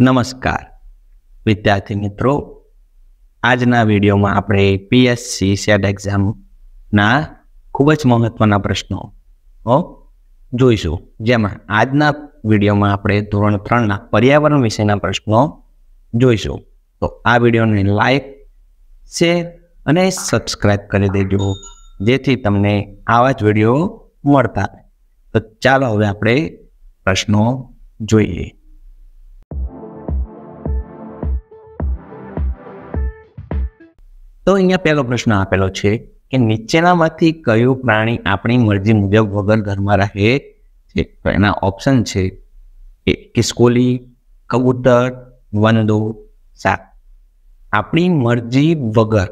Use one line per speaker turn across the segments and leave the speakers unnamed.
નમસ્કાર વિદ્યાર્થી મિત્રો આજના વિડીયોમાં આપણે પીએસસી સેટ એક્ઝામના ખૂબ જ મહત્વના પ્રશ્નો જોઈશું જેમાં આજના વિડીયોમાં આપણે ધોરણ ત્રણના પર્યાવરણ વિશેના પ્રશ્નો જોઈશું તો આ વિડીયોને લાઈક શેર અને સબસ્ક્રાઈબ કરી દેજો જેથી તમને આવા જ વિડીયો મળતા તો ચાલો હવે આપણે પ્રશ્નો જોઈએ તો અહીંયા પહેલો પ્રશ્ન આપેલો છે કે નીચેનામાંથી કયું પ્રાણી આપણી મરજી મુજબ વગર ઘરમાં રહે છે તો એના ઓપ્શન છે કે કિસ્કોલી કબૂતર વંદો શાક આપણી મરજી વગર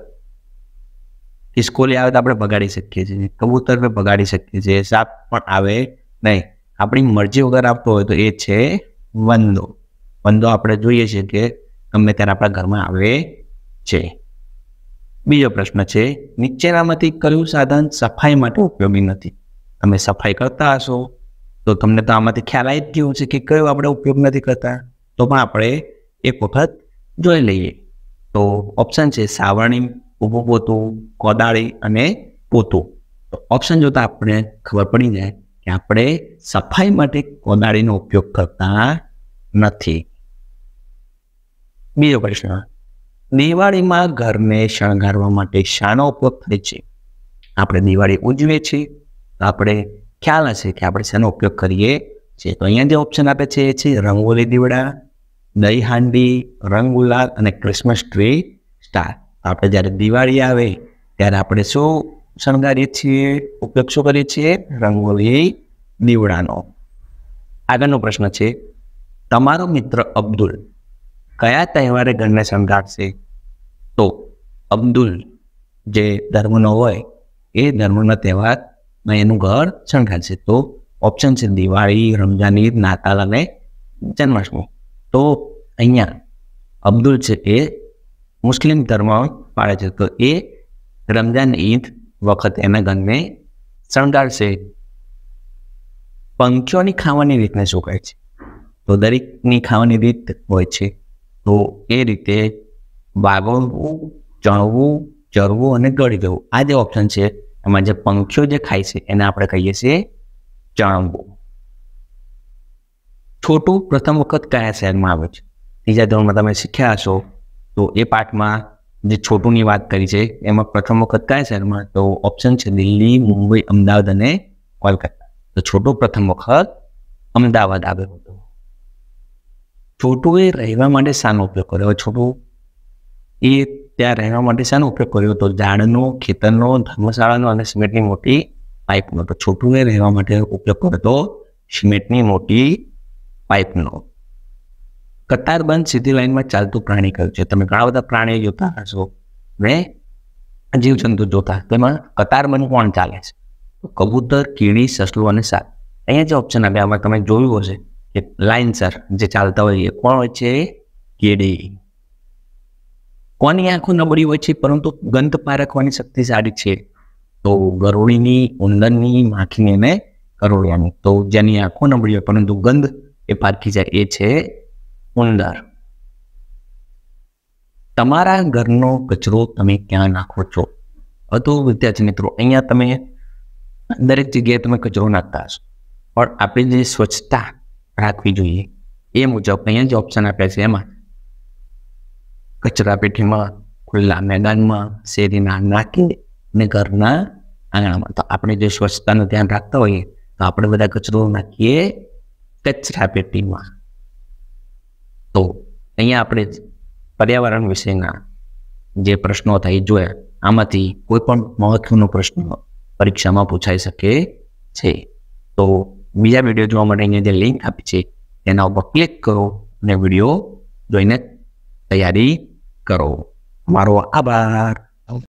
કિસ્કોલી આવે તો આપણે બગાડી શકીએ છીએ કબૂતર પણ બગાડી શકીએ છીએ સાપ પણ આવે નહીં આપણી મરજી વગર આપતો હોય તો એ છે વંદો વંદો આપણે જોઈએ છીએ કે ગમે ત્યારે આપણા ઘરમાં આવે છે બીજો પ્રશ્ન છે નીચેનામાંથી કયું સાધન સફાઈ માટે ઉપયોગી નથી તમે સફાઈ કરતા હશો તો તમને તો આમાંથી ખ્યાલ આવી જ ગયો છે કે કયો આપણે ઉપયોગ નથી કરતા તો પણ આપણે એક વખત જોઈ લઈએ તો ઓપ્શન છે સાવરણી ઊભું પોતું કોદાળી અને પોતું તો ઓપ્શન જોતાં આપણે ખબર પડી જાય કે આપણે સફાઈ માટે કોદાળીનો ઉપયોગ કરતા નથી બીજો પ્રશ્ન દિવાળીમાં ઘરને શણગારવા માટે શાનો ઉપયોગ થાય છે આપણે દિવાળી ઉજવીએ છીએ આપણે ખ્યાલ હશે કે આપણે શાનો ઉપયોગ કરીએ છીએ તો અહીંયા જે ઓપ્શન આપે છે એ છે રંગોલી દીવડા દહીં હાંડી રંગ ગુલાલ અને ક્રિસમસ ટ્રી સ્ટાર આપણે જ્યારે દિવાળી આવે ત્યારે આપણે શું શણગારીએ છીએ ઉપયોગ શું કરીએ છીએ રંગોલી દીવડાનો આગળનો પ્રશ્ન છે તમારો મિત્ર અબ્દુલ કયા તહેવારે ઘરને સંઘાટશે તો અબ્દુલ જે ધર્મનો હોય એ ધર્મનો તહેવારમાં એનું ઘર શણગારશે તો ઓપ્શન છે દિવાળી રમઝાન ઈદ નાતાલ અને જન્માષ્ટમી તો અહીંયા અબ્દુલ છે એ મુસ્લિમ ધર્મ પાડે છે તો એ રમઝાન ઈદ વખત એના ઘરને શણગારશે પંખીઓની ખાવાની રીતને શું કહે છે તો દરેકની ખાવાની રીત હોય છે તો એ રીતે વાગળવું ચણવું ચરવું અને ગળી જવું આ જે ઓપ્શન છે એમાં જે પંખીઓ જે ખાય છે એને આપણે કહીએ છીએ ચણવું છોટું પ્રથમ વખત કયા શહેરમાં આવે છે ત્રીજા ધોરણમાં તમે શીખ્યા હશો તો એ પાઠમાં જે છોટુંની વાત કરી છે એમાં પ્રથમ વખત કયા શહેરમાં તો ઓપ્શન છે દિલ્હી મુંબઈ અમદાવાદ અને કોલકાતા તો છોટું પ્રથમ વખત અમદાવાદ આવ્યો હતો છોટું એ રહેવા માટે શાનો ઉપયોગ કર્યો છોટું એ ત્યાં રહેવા માટે શાનો ઉપયોગ કર્યો હતો ઝાડનો ખેતરનો ધર્મશાળાનો અને સિમેન્ટની મોટી પાઇપનો તો છોટુએ રહેવા માટે ઉપયોગ કર્યો હતો સિમેન્ટની મોટી પાઇપનો કતારબંધ સીધી લાઇનમાં ચાલતું પ્રાણી કયું છે તમે ઘણા બધા પ્રાણીઓ જોતા હશો ને જીવજંતુ જોતા તેમાં કતારબંધ કોણ ચાલે છે કબૂતર કીડી સસલું અને સાપ અહીંયા જે ઓપ્શન આપ્યા આમાં તમે જોયું હશે કે લાઇન્સર જે ચાલતા હોય એ કોણ હોય છે કેડી કોની આંખો નબળી હોય છે પરંતુ ગંધ પારખવાની શક્તિશાળી છે તો ગરોળીની ઉંદરની માખીને ને ગરોળિયાની તો જેની આંખો નબળી હોય પરંતુ ગંધ એ પારખી જાય એ છે ઉંદર તમારા ઘરનો કચરો તમે ક્યાં નાખો છો હતો વિદ્યાર્થી મિત્રો અહીંયા તમે દરેક જગ્યાએ તમે કચરો નાખતા હશો પણ આપણે જે સ્વચ્છતા રાખવી જોઈએ એ મુજબ અહીંયા જે ઓપ્શન આપ્યા છે એમાં કચરા પેટીમાં ખુલ્લા મેદાનમાં શેરીના નાકે ને ઘરના આંગણામાં તો આપણે જો સ્વચ્છતાનું ધ્યાન રાખતા હોઈએ તો આપણે બધા કચરો નાખીએ કચરા પેટીમાં તો અહીંયા આપણે પર્યાવરણ વિશેના જે પ્રશ્નો હતા એ જોયા આમાંથી કોઈ પણ મહત્વનો પ્રશ્ન પરીક્ષામાં પૂછાઈ શકે છે તો બીજા વિડીયો જોવા માટેની જે લિંક આપી છે એના ઉપર ક્લિક કરો અને વિડીયો જોઈને તૈયારી કરો મારો આભાર